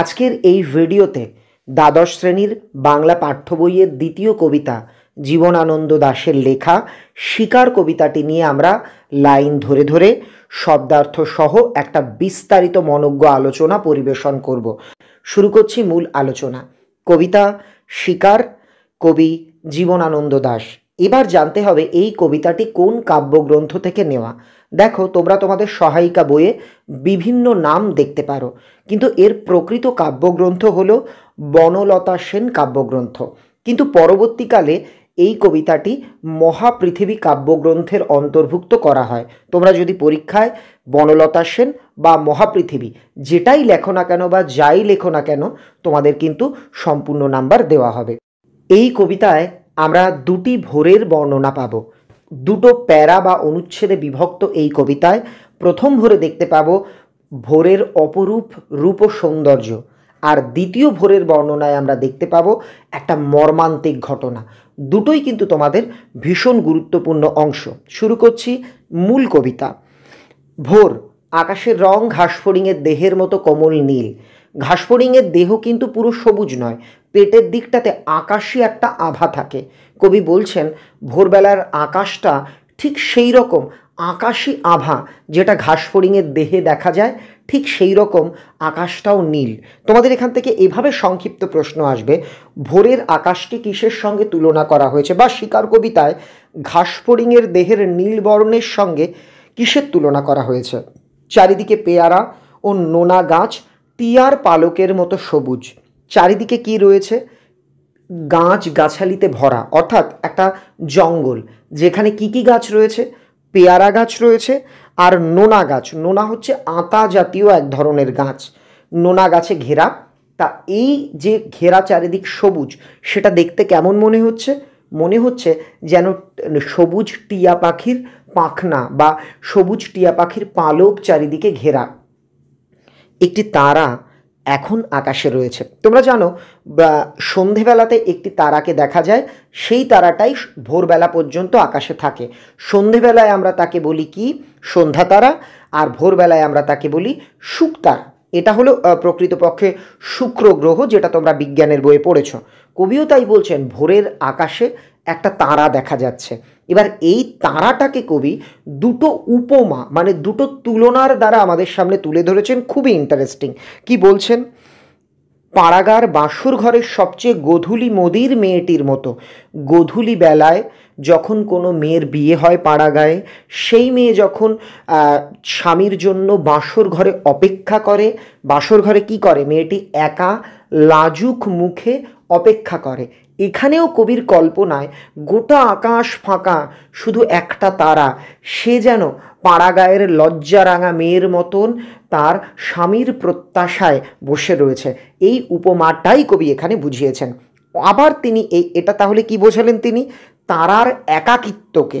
আজকের এই ভিডিওতে দ্বাদশ শ্রেণীর বাংলা পাঠ্য বইয়ের দ্বিতীয় কবিতা জীবনানন্দ দাশের লেখা শিকার কবিতাটি নিয়ে আমরা লাইন ধরে ধরে শব্দার্থ সহ একটা বিস্তারিত মনজ্ঞ আলোচনা পরিবেশন করব শুরু করছি মূল আলোচনা কবিতা শিকার কবি জীবনানন্দ দাস এবার জানতে হবে এই কবিতাটি কোন কাব্যগ্রন্থ থেকে নেওয়া দেখো তোমরা তোমাদের সহায়িকা বইয়ে বিভিন্ন নাম দেখতে পারো কিন্তু এর প্রকৃত কাব্যগ্রন্থ হল বনলতা সেন কাব্যগ্রন্থ কিন্তু পরবর্তীকালে এই কবিতাটি মহাপৃথিবী কাব্যগ্রন্থের অন্তর্ভুক্ত করা হয় তোমরা যদি পরীক্ষায় বনলতা সেন বা মহাপৃথিবী যেটাই লেখো না কেন বা যাই লেখো না কেন তোমাদের কিন্তু সম্পূর্ণ নাম্বার দেওয়া হবে এই কবিতায় আমরা দুটি ভোরের বর্ণনা পাবো দুটো প্যারা বা অনুচ্ছেদে বিভক্ত এই কবিতায় প্রথম ভোরে দেখতে পাব ভোরের অপরূপ রূপ সৌন্দর্য আর দ্বিতীয় ভোরের বর্ণনায় আমরা দেখতে পাব একটা মর্মান্তিক ঘটনা দুটোই কিন্তু তোমাদের ভীষণ গুরুত্বপূর্ণ অংশ শুরু করছি মূল কবিতা ভোর আকাশের রং ঘাসফড়িংয়ের দেহের মতো কোমল নীল ঘাসফড়িংয়ের দেহ কিন্তু পুরো সবুজ নয় পেটের দিকটাতে আকাশী একটা আভা থাকে কবি বলছেন ভোরবেলার আকাশটা ঠিক সেই রকম আকাশী আভা যেটা ঘাসফড়িংয়ের দেহে দেখা যায় ঠিক সেই রকম আকাশটাও নীল তোমাদের এখান থেকে এভাবে সংক্ষিপ্ত প্রশ্ন আসবে ভোরের আকাশটি কিসের সঙ্গে তুলনা করা হয়েছে বা শিকার কবিতায় ঘাসফড়িংয়ের দেহের নীল বর্ণের সঙ্গে কিসের তুলনা করা হয়েছে চারিদিকে পেয়ারা ও নোনা গাছ টিয়ার পালকের মতো সবুজ চারিদিকে কি রয়েছে গাছ গাছালিতে ভরা অর্থাৎ একটা জঙ্গল যেখানে কি কি গাছ রয়েছে পেয়ারা গাছ রয়েছে আর নোনা গাছ নোনা হচ্ছে আতা জাতীয় এক ধরনের গাছ নোনা গাছে ঘেরা তা এই যে ঘেরা চারিদিক সবুজ সেটা দেখতে কেমন মনে হচ্ছে মনে হচ্ছে যেন সবুজ টিয়া পাখির পাখনা বা সবুজ টিয়া পাখির পালক চারিদিকে ঘেরা একটি তারা এখন আকাশে রয়েছে তোমরা জানো সন্ধেবেলাতে একটি তারাকে দেখা যায় সেই তারাটাই ভোরবেলা পর্যন্ত আকাশে থাকে সন্ধেবেলায় আমরা তাকে বলি কি সন্ধ্যা তারা আর ভোরবেলায় আমরা তাকে বলি শুক্তার এটা হলো প্রকৃতপক্ষে শুক্র গ্রহ যেটা তোমরা বিজ্ঞানের বইয়ে পড়েছ কবিও তাই বলছেন ভোরের আকাশে একটা তারা দেখা যাচ্ছে এবার এই তারাটাকে কবি দুটো উপমা মানে দুটো তুলনার দ্বারা আমাদের সামনে তুলে ধরেছেন খুবই ইন্টারেস্টিং কি বলছেন পাড়াগার বাঁশুর ঘরের সবচেয়ে গধূলি মোদির মেয়েটির মতো গধূলি বেলায় যখন কোনো মেয়ের বিয়ে হয় পাড়াগায়ে সেই মেয়ে যখন স্বামীর জন্য বাঁশর ঘরে অপেক্ষা করে বাঁশর ঘরে কি করে মেয়েটি একা লাজুক মুখে অপেক্ষা করে এখানেও কবির কল্পনায় গোটা আকাশ ফাঁকা শুধু একটা তারা সে যেন পাড়াগায়ের লজ্জারাঙা মেয়ের মতন তার স্বামীর প্রত্যাশায় বসে রয়েছে এই উপমাটাই কবি এখানে বুঝিয়েছেন আবার তিনি এই এটা তাহলে কি বোঝালেন তিনি তারার একাকিত্বকে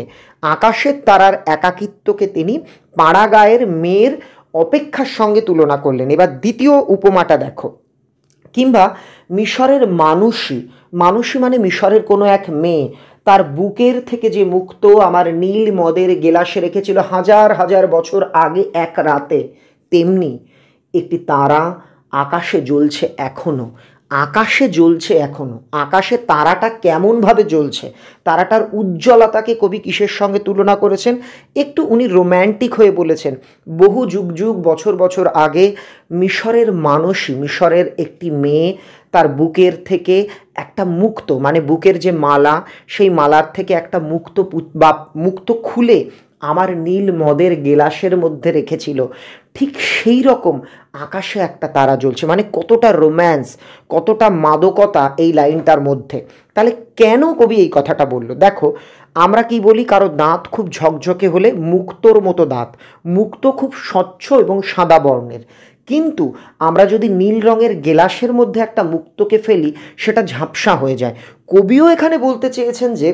আকাশের তারার একাকিত্বকে তিনি পাড়াগায়ের মেয়ের অপেক্ষার সঙ্গে তুলনা করলেন এবার দ্বিতীয় উপমাটা দেখো কিংবা মিশরের মানুষই মানুষই মানে মিশরের কোনো এক মেয়ে তার বুকের থেকে যে মুক্ত আমার নীল মদের গেলাসে রেখেছিল হাজার হাজার বছর আগে এক রাতে তেমনি একটি তারা আকাশে জ্বলছে এখনও আকাশে জ্বলছে এখনও আকাশে তারাটা কেমনভাবে জ্বলছে তারাটার উজ্জ্বলতাকে কবি কিসের সঙ্গে তুলনা করেছেন একটু উনি রোম্যান্টিক হয়ে বলেছেন বহু যুগ যুগ বছর বছর আগে মিশরের মানুষই মিশরের একটি মেয়ে তার বুকের থেকে একটা মুক্ত মানে বুকের যে মালা সেই মালার থেকে একটা মুক্ত বা মুক্ত খুলে আমার নীল মদের গেলাসের মধ্যে রেখেছিল ঠিক সেই রকম আকাশে একটা তারা জ্বলছে মানে কতটা রোম্যান্স কতটা মাদকতা এই লাইনটার মধ্যে তাহলে কেন কবি এই কথাটা বলল দেখো আমরা কি বলি কারো দাঁত খুব ঝকঝকে হলে মুক্তোর মতো দাঁত মুক্ত খুব স্বচ্ছ এবং সাদা বর্ণের কিন্তু আমরা যদি নীল রঙের গেলাসের মধ্যে একটা মুক্তকে ফেলি সেটা ঝাপসা হয়ে যায় কবিও এখানে বলতে চেয়েছেন যে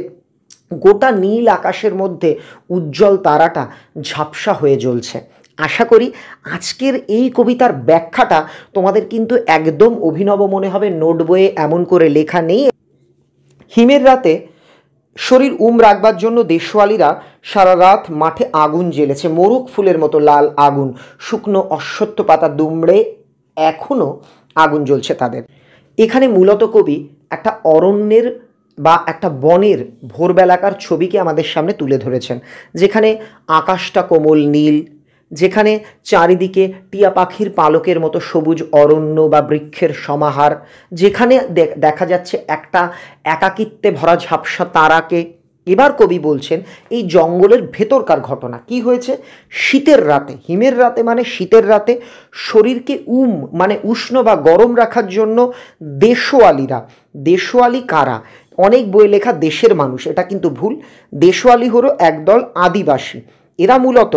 গোটা নীল আকাশের মধ্যে উজ্জ্বল তারাটা ঝাপসা হয়ে জ্বলছে আশা করি আজকের এই কবিতার ব্যাখ্যাটা তোমাদের কিন্তু একদম অভিনব মনে হবে নোট বইয়ে এমন করে লেখা নেই হিমের রাতে শরীর উম রাখবার জন্য দেশওয়ালিরা সারা রাত মাঠে আগুন জ্বেলেছে মরুক ফুলের মতো লাল আগুন শুকনো অশ্বত্থ পাতা দুমড়ে এখনও আগুন জ্বলছে তাদের এখানে মূলত কবি একটা অরণ্যের বা একটা বনের ভোরবেলাকার ছবিকে আমাদের সামনে তুলে ধরেছেন যেখানে আকাশটা কোমল নীল যেখানে চারিদিকে টিয়া পাখির পালকের মতো সবুজ অরণ্য বা বৃক্ষের সমাহার যেখানে দেখা যাচ্ছে একটা একাকিত্বে ভরা ঝাপসা তারাকে এবার কবি বলছেন এই জঙ্গলের ভেতরকার ঘটনা কি হয়েছে শীতের রাতে হিমের রাতে মানে শীতের রাতে শরীরকে উম মানে উষ্ণ বা গরম রাখার জন্য দেশোয়ালিরা দেশোয়ালি কারা অনেক বই লেখা দেশের মানুষ এটা কিন্তু ভুল দেশওয়ালি হলো একদল আদিবাসী এরা মূলত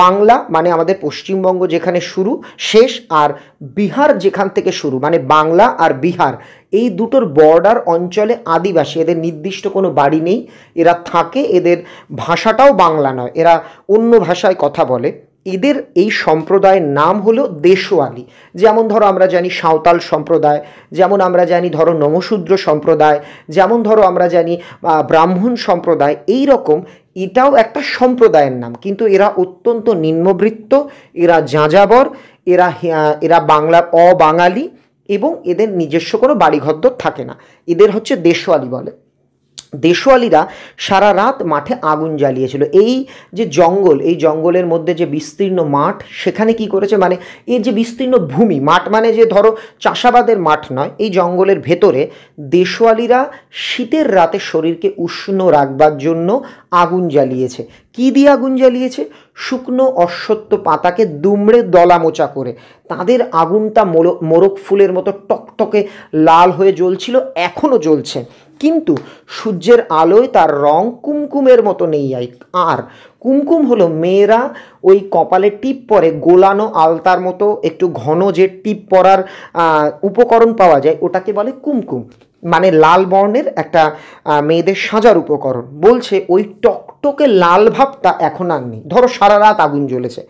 বাংলা মানে আমাদের পশ্চিমবঙ্গ যেখানে শুরু শেষ আর বিহার যেখান থেকে শুরু মানে বাংলা আর বিহার এই দুটোর বর্ডার অঞ্চলে আদিবাসী এদের নির্দিষ্ট কোনো বাড়ি নেই এরা থাকে এদের ভাষাটাও বাংলা নয় এরা অন্য ভাষায় কথা বলে এদের এই সম্প্রদায়ের নাম হলো দেশওয়ালি যেমন ধরো আমরা জানি সাঁওতাল সম্প্রদায় যেমন আমরা জানি ধরো নমশূদ্র সম্প্রদায় যেমন ধরো আমরা জানি ব্রাহ্মণ সম্প্রদায় এই রকম এটাও একটা সম্প্রদায়ের নাম কিন্তু এরা অত্যন্ত নিম্নবৃত্ত এরা যাঁজাবর এরা এরা বাংলা অবাঙালি এবং এদের নিজস্ব কোনো বাড়িঘর থাকে না এদের হচ্ছে দেশওয়ালি বলে দেশওয়ালিরা সারা রাত মাঠে আগুন জ্বালিয়েছিল এই যে জঙ্গল এই জঙ্গলের মধ্যে যে বিস্তীর্ণ মাঠ সেখানে কি করেছে মানে এর যে বিস্তীর্ণ ভূমি মাঠ মানে যে ধরো চাষাবাদের মাঠ নয় এই জঙ্গলের ভেতরে দেশওয়ালিরা শীতের রাতে শরীরকে উষ্ণ রাখবার জন্য আগুন জ্বালিয়েছে কী দিয়ে আগুন জ্বালিয়েছে শুকনো অশ্বত্ব পাতাকে দুমড়ে দলামোচা করে তাদের আগুনটা মোরক ফুলের মতো টকটকে লাল হয়ে জ্বলছিল এখনও জ্বলছে কিন্তু সূর্যের আলোয় তার রং কুমকুমের মতো নেই আর কুমকুম হলো মেয়েরা ওই কপালে টিপ পরে গোলানো আলতার মতো একটু ঘন যে টিপ পরার উপকরণ পাওয়া যায় ওটাকে বলে কুমকুম মানে লাল বর্ণের একটা মেয়েদের সাজার উপকরণ বলছে ওই টকটকে লাল ভাবটা এখন আর নেই ধরো সারা রাত আগুন জ্বলেছে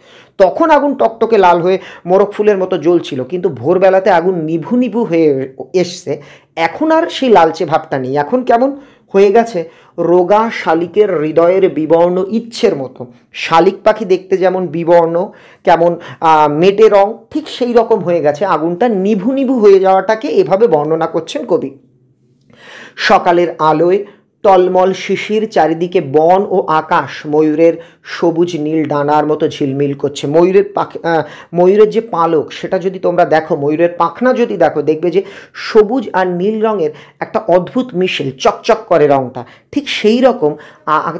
তখন আগুন টকটকে লাল হয়ে মোরগ ফুলের মতো জ্বলছিল কিন্তু ভোরবেলাতে আগুন নিভু নিভু হয়ে এসছে এখন আর সেই লালচে ভাবটা নেই এখন কেমন হয়ে গেছে রোগা শালিকের হৃদয়ের বিবর্ণ ইচ্ছের মতো শালিক পাখি দেখতে যেমন বিবর্ণ কেমন মেটে রং ঠিক সেই রকম হয়ে গেছে আগুনটা নিভু নিভু হয়ে যাওয়াটাকে এভাবে বর্ণনা করছেন কবি সকালের আলোয় তলমল শিশির চারিদিকে বন ও আকাশ ময়ূরের সবুজ নীল ডানার মতো ঝিলমিল করছে ময়ূরের পাখ ময়ূরের যে পালক সেটা যদি তোমরা দেখো ময়ূরের পাখনা যদি দেখো দেখবে যে সবুজ আর নীল রঙের একটা অদ্ভুত মিশেল চকচক করে রঙটা ঠিক সেই রকম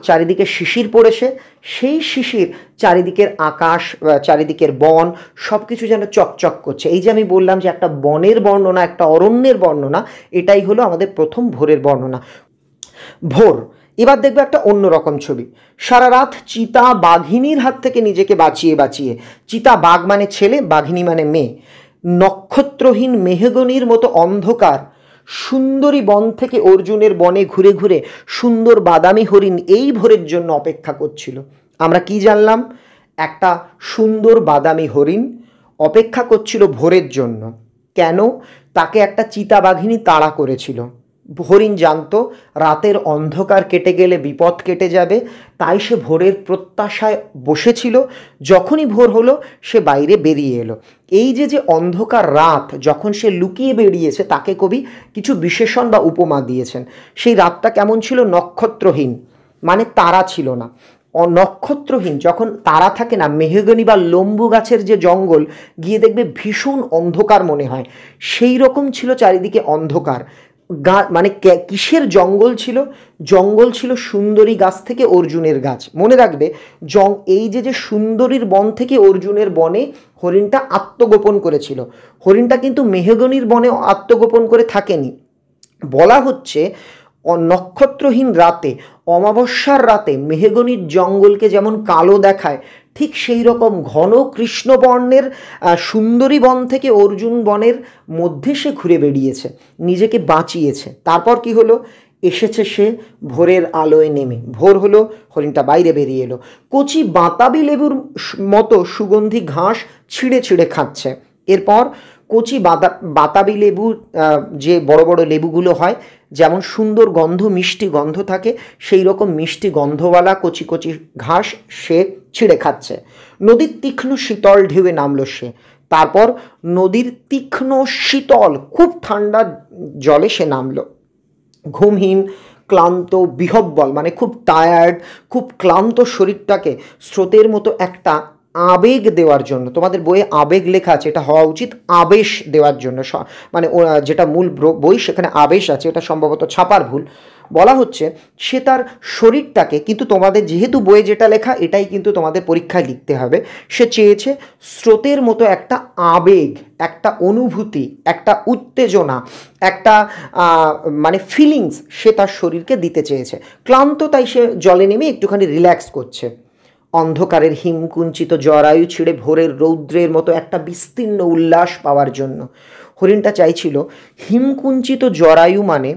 চারিদিকে শিশির পড়েছে সেই শিশির চারিদিকের আকাশ চারিদিকের বন সব কিছু যেন চকচক করছে এই যে আমি বললাম যে একটা বনের বর্ণনা একটা অরণ্যের বর্ণনা এটাই হলো আমাদের প্রথম ভোরের বর্ণনা ভোর এবার দেখবে একটা অন্য রকম ছবি সারা রাত চিতা বাঘিনীর হাত থেকে নিজেকে বাঁচিয়ে বাঁচিয়ে চিতা বাঘ মানে ছেলে বাঘিনী মানে মেয়ে নক্ষত্রহীন মেহগনির মতো অন্ধকার সুন্দরী বন থেকে অর্জুনের বনে ঘুরে ঘুরে সুন্দর বাদামি হরিণ এই ভোরের জন্য অপেক্ষা করছিল আমরা কি জানলাম একটা সুন্দর বাদামি হরিণ অপেক্ষা করছিল ভোরের জন্য কেন তাকে একটা চিতাবাঘিনী তাড়া করেছিল হরিণ জানত রাতের অন্ধকার কেটে গেলে বিপদ কেটে যাবে তাই সে ভোরের প্রত্যাশায় বসেছিল যখনই ভোর হলো সে বাইরে বেরিয়ে এলো এই যে যে অন্ধকার রাত যখন সে লুকিয়ে বেরিয়েছে তাকে কবি কিছু বিশেষণ বা উপমা দিয়েছেন সেই রাতটা কেমন ছিল নক্ষত্রহীন মানে তারা ছিল না নক্ষত্রহীন যখন তারা থাকে না মেহগনি বা লম্বু গাছের যে জঙ্গল গিয়ে দেখবে ভীষণ অন্ধকার মনে হয় সেই রকম ছিল চারিদিকে অন্ধকার গা মানে কিসের জঙ্গল ছিল জঙ্গল ছিল সুন্দরী গাছ থেকে অর্জুনের গাছ মনে রাখবে জং এই যে যে সুন্দরীর বন থেকে অর্জুনের বনে হরিণটা আত্মগোপন করেছিল হরিণটা কিন্তু মেহগনির বনে আত্মগোপন করে থাকেনি বলা হচ্ছে নক্ষত্রহীন রাতে অমাবস্যার রাতে মেহগনির জঙ্গলকে যেমন কালো দেখায় ঠিক সেই রকম ঘন কৃষ্ণবর্ণের সুন্দরী বন থেকে অর্জুন বনের মধ্যে সে ঘুরে বেরিয়েছে নিজেকে বাঁচিয়েছে তারপর কি হলো এসেছে সে ভোরের আলোয় নেমে ভোর হলো হরিণটা বাইরে বেরিয়ে এলো কচি বাতাবি লেবুর মতো সুগন্ধি ঘাস ছিঁড়ে ছিঁড়ে খাচ্ছে এরপর কচি বাদা বাতাবি লেবু যে বড় বড় লেবুগুলো হয় যেমন সুন্দর গন্ধ মিষ্টি গন্ধ থাকে সেই রকম মিষ্টি গন্ধওয়ালা কচি কচি ঘাস সে ছিঁড়ে খাচ্ছে নদীর তীক্ষ্ণ শীতল ঢেউয়ে নামলো সে তারপর নদীর তীক্ষ্ণ শীতল খুব ঠান্ডা জলে সে নামলো ঘুমহীন ক্লান্ত বিহব্বল মানে খুব টায়ার্ড খুব ক্লান্ত শরীরটাকে স্রোতের মতো একটা আবেগ দেওয়ার জন্য তোমাদের বইয়ে আবেগ লেখা আছে এটা হওয়া উচিত আবেশ দেওয়ার জন্য মানে যেটা মূল বই সেখানে আবেশ আছে এটা সম্ভবত ছাপার ভুল বলা হচ্ছে সে তার শরীরটাকে কিন্তু তোমাদের যেহেতু বইয়ে যেটা লেখা এটাই কিন্তু তোমাদের পরীক্ষায় লিখতে হবে সে চেয়েছে স্রোতের মতো একটা আবেগ একটা অনুভূতি একটা উত্তেজনা একটা মানে ফিলিংস সে তার শরীরকে দিতে চেয়েছে ক্লান্ত তাই সে জলে নেমে একটুখানি রিল্যাক্স করছে অন্ধকারের হিমকুঞ্চিত জরায়ু ছিঁড়ে ভোরের রৌদ্রের মতো একটা বিস্তীর্ণ উল্লাস পাওয়ার জন্য হরিণটা চাইছিল হিমকুঞ্চিত জরায়ু মানে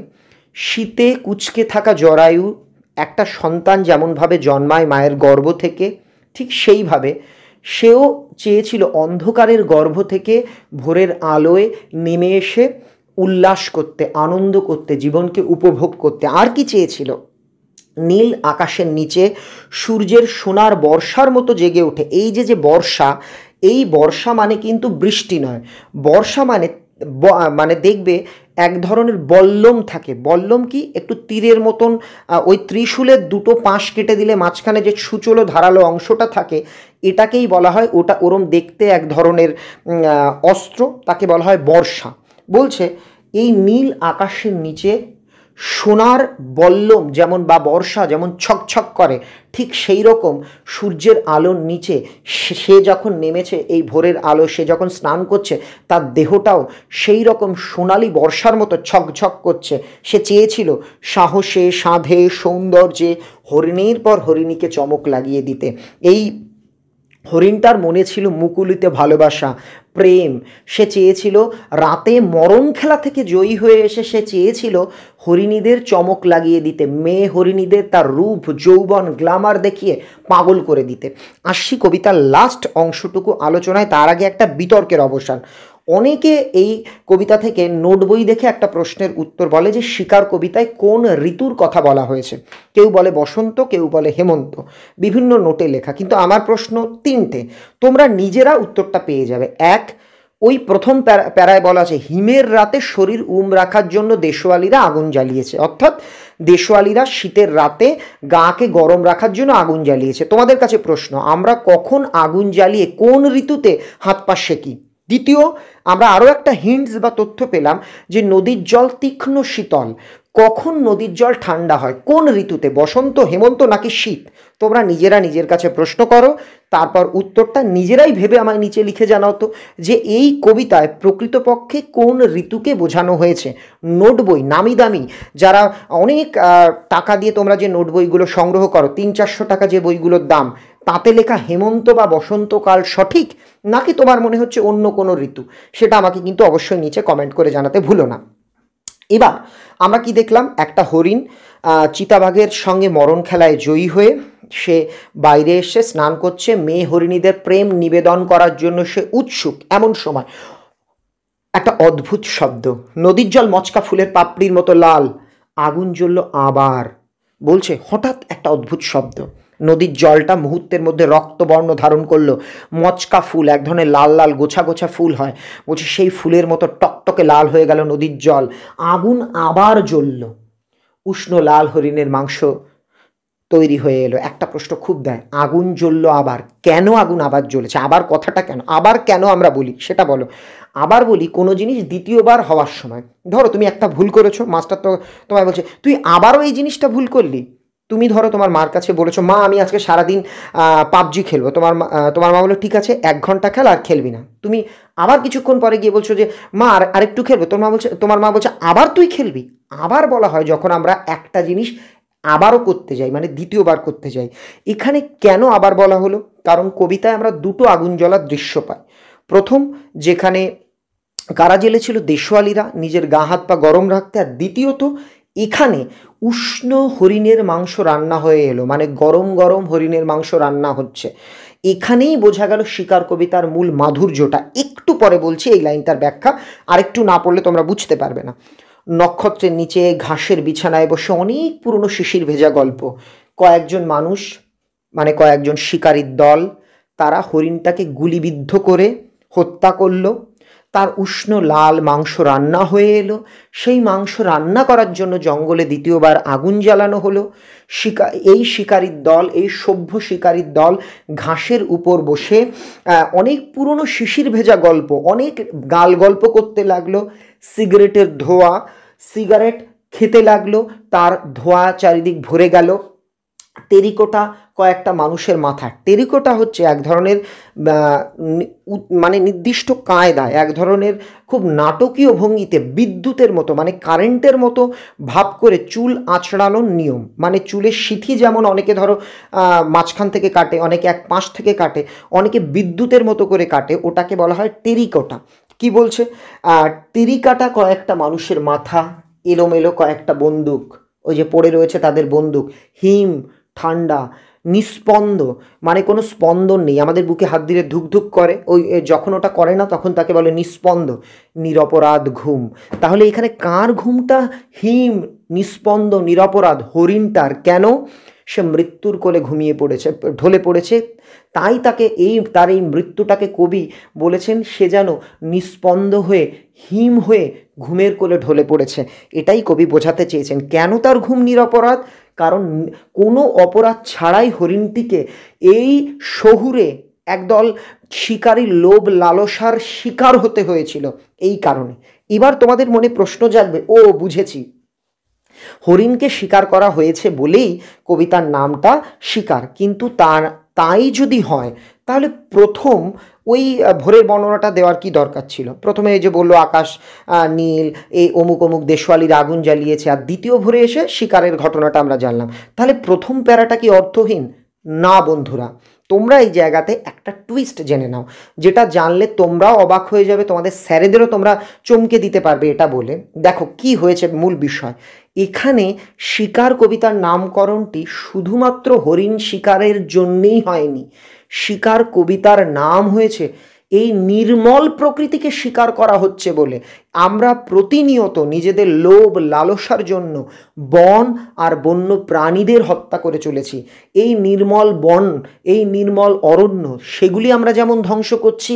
শীতে কুচকে থাকা জরায়ু একটা সন্তান যেমনভাবে জন্মায় মায়ের গর্ভ থেকে ঠিক সেইভাবে সেও চেয়েছিল অন্ধকারের গর্ভ থেকে ভোরের আলোয় নেমে এসে উল্লাস করতে আনন্দ করতে জীবনকে উপভোগ করতে আর কি চেয়েছিল নীল আকাশের নিচে সূর্যের সোনার বর্ষার মতো জেগে ওঠে এই যে যে বর্ষা এই বর্ষা মানে কিন্তু বৃষ্টি নয় বর্ষা মানে মানে দেখবে এক ধরনের বল্লম থাকে বল্লম কি একটু তীরের মতন ওই ত্রিশূলের দুটো পাশ কেটে দিলে মাঝখানে যে সুচলো ধারালো অংশটা থাকে এটাকেই বলা হয় ওটা ওরম দেখতে এক ধরনের অস্ত্র তাকে বলা হয় বর্ষা বলছে এই নীল আকাশের নিচে সোনার বল্লম যেমন বা বর্ষা যেমন ছকছক করে ঠিক সেই রকম সূর্যের আলোর নিচে সে যখন নেমেছে এই ভোরের আলো সে যখন স্নান করছে তার দেহটাও সেই রকম সোনালি বর্ষার মতো ছকঝক করছে সে চেয়েছিল সাহসে সাধে সৌন্দর্যে হরিণীর পর হরিণীকে চমক লাগিয়ে দিতে এই হরিণটার মনে ছিল মুকুলিতে ভালোবাসা প্রেম সে চেয়েছিল রাতে মরণ খেলা থেকে জয়ী হয়ে এসে সে চেয়েছিল হরিণীদের চমক লাগিয়ে দিতে মেয়ে হরিণীদের তার রূপ যৌবন গ্লামার দেখিয়ে পাগল করে দিতে আশি কবিতার লাস্ট অংশটুকু আলোচনায় তার আগে একটা বিতর্কের অবসান অনেকে এই কবিতা থেকে নোট বই দেখে একটা প্রশ্নের উত্তর বলে যে শিকার কবিতায় কোন ঋতুর কথা বলা হয়েছে কেউ বলে বসন্ত কেউ বলে হেমন্ত বিভিন্ন নোটে লেখা কিন্তু আমার প্রশ্ন তিনটে তোমরা নিজেরা উত্তরটা পেয়ে যাবে এক ওই প্রথম প্যারায় বলা আছে হিমের রাতে শরীর উম রাখার জন্য দেশওয়ালিরা আগুন জ্বালিয়েছে অর্থাৎ দেশওয়ালিরা শীতের রাতে গাকে গরম রাখার জন্য আগুন জ্বালিয়েছে তোমাদের কাছে প্রশ্ন আমরা কখন আগুন জ্বালিয়ে কোন ঋতুতে হাত পা সেকি দ্বিতীয় আমরা আরও একটা হিন্টস বা তথ্য পেলাম যে নদীর জল তীক্ষ্ণ শীতল কখন নদীর জল ঠান্ডা হয় কোন ঋতুতে বসন্ত হেমন্ত নাকি শীত তোমরা নিজেরা নিজের কাছে প্রশ্ন করো তারপর উত্তরটা নিজেরাই ভেবে আমায় নিচে লিখে জানাও তো যে এই কবিতায় প্রকৃতপক্ষে কোন ঋতুকে বোঝানো হয়েছে নোট বই নামি দামি যারা অনেক টাকা দিয়ে তোমরা যে নোট বইগুলো সংগ্রহ করো তিন চারশো টাকা যে বইগুলোর দাম তাতে লেখা হেমন্ত বা বসন্তকাল সঠিক নাকি তোমার মনে হচ্ছে অন্য কোনো ঋতু সেটা আমাকে কিন্তু অবশ্যই নিচে কমেন্ট করে জানাতে ভুলো না এবার আমরা কি দেখলাম একটা হরিণ চিতাবাঘের সঙ্গে মরণ খেলায় জয়ী হয়ে সে বাইরে এসে স্নান করছে মেয়ে হরিণীদের প্রেম নিবেদন করার জন্য সে উৎসুক এমন সময় একটা অদ্ভুত শব্দ নদীর জল মচকা ফুলের পাপড়ির মতো লাল আগুন জ্বলল আবার বলছে হঠাৎ একটা অদ্ভুত শব্দ নদীর জলটা মুহূর্তের মধ্যে রক্তবর্ণ ধারণ করলো মচকা ফুল এক ধরনের লাল লাল গোছা গোছা ফুল হয় বলছে সেই ফুলের মতো টকটকে লাল হয়ে গেল নদীর জল আগুন আবার জ্বলল উষ্ণ লাল হরিণের মাংস তৈরি হয়ে এলো একটা প্রশ্ন খুব দেয় আগুন জ্বলল আবার কেন আগুন আবার জ্বলেছে আবার কথাটা কেন আবার কেন আমরা বলি সেটা বলো আবার বলি কোনো জিনিস দ্বিতীয়বার হওয়ার সময় ধরো তুমি একটা ভুল করেছো মাস্টার তো তোমায় বলছে তুই আবারও এই জিনিসটা ভুল করলি তুমি ধরো তোমার মার কাছে বলেছো মা আমি আজকে সারাদিন পাবজি খেলবো তোমার তোমার মা বলো ঠিক আছে এক ঘন্টা খেল আর খেলবি না তুমি আবার কিছুক্ষণ পরে গিয়ে বলছো যে মা আর আরেকটু খেলবো তোমার মা বলছে তোমার মা বলছে আবার তুই খেলবি আবার বলা হয় যখন আমরা একটা জিনিস আবারও করতে যাই মানে দ্বিতীয়বার করতে যাই এখানে কেন আবার বলা হলো কারণ কবিতায় আমরা দুটো আগুন জ্বলার দৃশ্য পাই প্রথম যেখানে কারা জেলে ছিল দেশওয়ালিরা নিজের গা হাত পা গরম রাখতে আর দ্বিতীয়ত এখানে উষ্ণ হরিণের মাংস রান্না হয়ে এলো মানে গরম গরম হরিণের মাংস রান্না হচ্ছে এখানেই বোঝা গেল শিকার কবিতার মূল মাধুর্যটা একটু পরে বলছি এই লাইনটার ব্যাখ্যা আরেকটু না পড়লে তোমরা বুঝতে পারবে না নক্ষত্রের নিচে ঘাসের বিছানায় বসে অনেক পুরনো শিশির ভেজা গল্প কয়েকজন মানুষ মানে কয়েকজন শিকারীর দল তারা হরিণটাকে গুলিবিদ্ধ করে হত্যা করলো তার উষ্ণ লাল মাংস রান্না হয়ে এলো সেই মাংস রান্না করার জন্য জঙ্গলে দ্বিতীয়বার আগুন জ্বালানো হলো শিকা এই শিকারীর দল এই সভ্য শিকারীর দল ঘাসের উপর বসে অনেক পুরনো শিশির ভেজা গল্প অনেক গাল গল্প করতে লাগলো সিগারেটের ধোয়া সিগারেট খেতে লাগলো তার ধোয়া চারিদিক ভরে গেল টেরিকোটা কয়েকটা মানুষের মাথা টেরিকোটা হচ্ছে এক ধরনের মানে নির্দিষ্ট কায়দায় এক ধরনের খুব নাটকীয় ভঙ্গিতে বিদ্যুতের মতো মানে কারেন্টের মতো ভাব করে চুল আঁচড়ানোর নিয়ম মানে চুলের সিথি যেমন অনেকে ধরো মাঝখান থেকে কাটে অনেকে এক পাশ থেকে কাটে অনেকে বিদ্যুতের মতো করে কাটে ওটাকে বলা হয় টেরিকোটা কি বলছে টেরিকাটা কয়েকটা মানুষের মাথা এলোমেলো কয়েকটা বন্দুক ওই যে পড়ে রয়েছে তাদের বন্দুক হিম ঠান্ডা নিস্পন্দ মানে কোনো স্পন্দন নেই আমাদের বুকে হাত দিলে ধুকধুক করে ওই যখন ওটা করে না তখন তাকে বলে নিস্পন্দ নিরপরাধ ঘুম তাহলে এখানে কার ঘুমটা হিম নিস্পন্দ নিরপরাধ হরিণটার কেন সে মৃত্যুর কোলে ঘুমিয়ে পড়েছে ঢলে পড়েছে তাই তাকে এই তার এই মৃত্যুটাকে কবি বলেছেন সে যেন নিস্পন্দ হয়ে হিম হয়ে ঘুমের কোলে ঢলে পড়েছে এটাই কবি বোঝাতে চেয়েছেন কেন তার ঘুম নিরপরাধ কারণ কোনো অপরাধ ছাড়াই হরিণটিকে এই শহুরে একদল শিকারী লোভ লালসার শিকার হতে হয়েছিল এই কারণে এবার তোমাদের মনে প্রশ্ন জাগবে ও বুঝেছি হরিণকে শিকার করা হয়েছে বলেই কবিতার নামটা শিকার কিন্তু তার তাই যদি হয় তাহলে প্রথম ওই ভোরের বর্ণনাটা দেওয়ার কি দরকার ছিল প্রথমে এই যে বলল আকাশ নীল এই অমুক অমুক দেশওয়ালির আগুন জ্বালিয়েছে আর দ্বিতীয় ভোরে এসে শিকারের ঘটনাটা আমরা জানলাম তাহলে প্রথম প্যারাটা কি অর্থহীন না বন্ধুরা তোমরা এই জায়গাতে একটা টুইস্ট জেনে নাও যেটা জানলে তোমরাও অবাক হয়ে যাবে তোমাদের স্যারেদেরও তোমরা চমকে দিতে পারবে এটা বলে দেখো কি হয়েছে মূল বিষয় এখানে শিকার কবিতার নামকরণটি শুধুমাত্র হরিণ শিকারের জন্যেই হয়নি শিকার কবিতার নাম হয়েছে এই নির্মল প্রকৃতিকে স্বীকার করা হচ্ছে বলে আমরা প্রতিনিয়ত নিজেদের লোভ লালসার জন্য বন আর বন্য প্রাণীদের হত্যা করে চলেছি এই নির্মল বন এই নির্মল অরণ্য সেগুলি আমরা যেমন ধ্বংস করছি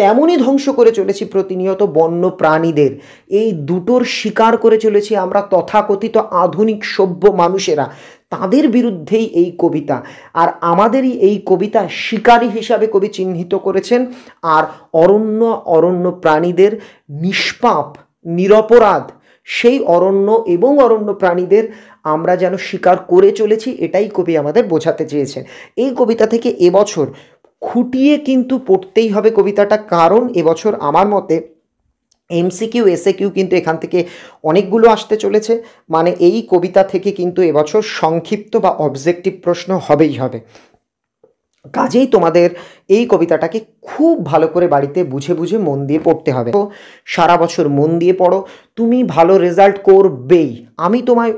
তেমনই ধ্বংস করে চলেছি প্রতিনিয়ত বন্য প্রাণীদের এই দুটোর শিকার করে চলেছি আমরা তথাকথিত আধুনিক সভ্য মানুষেরা তাদের বিরুদ্ধেই এই কবিতা আর আমাদেরই এই কবিতা শিকারী হিসাবে কবি চিহ্নিত করেছেন আর অরণ্য অরণ্য প্রাণীদের নিষ্পাপ নিরপরাধ সেই অরণ্য এবং অরণ্য প্রাণীদের আমরা যেন স্বীকার করে চলেছি এটাই কবি আমাদের বোঝাতে চেয়েছেন এই কবিতা থেকে এবছর খুঁটিয়ে কিন্তু পড়তেই হবে কবিতাটা কারণ এবছর আমার মতে এমসিকিউ এসএ কিউ কিন্তু এখান থেকে অনেকগুলো আসতে চলেছে মানে এই কবিতা থেকে কিন্তু এবছর সংক্ষিপ্ত বা অবজেক্টিভ প্রশ্ন হবেই হবে কাজেই তোমাদের এই কবিতাটাকে খুব ভালো করে বাড়িতে বুঝে বুঝে মন দিয়ে পড়তে হবে তো সারা বছর মন দিয়ে পড়ো তুমি ভালো রেজাল্ট করবেই আমি তোমায়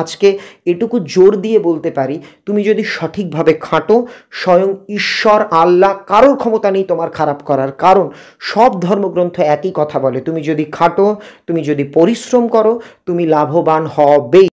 আজকে এটুকু জোর দিয়ে বলতে পারি তুমি যদি সঠিকভাবে খাটো স্বয়ং ঈশ্বর আল্লাহ কারোর ক্ষমতা নেই তোমার খারাপ করার কারণ সব ধর্মগ্রন্থ একই কথা বলে তুমি যদি খাটো তুমি যদি পরিশ্রম করো তুমি লাভবান হবেই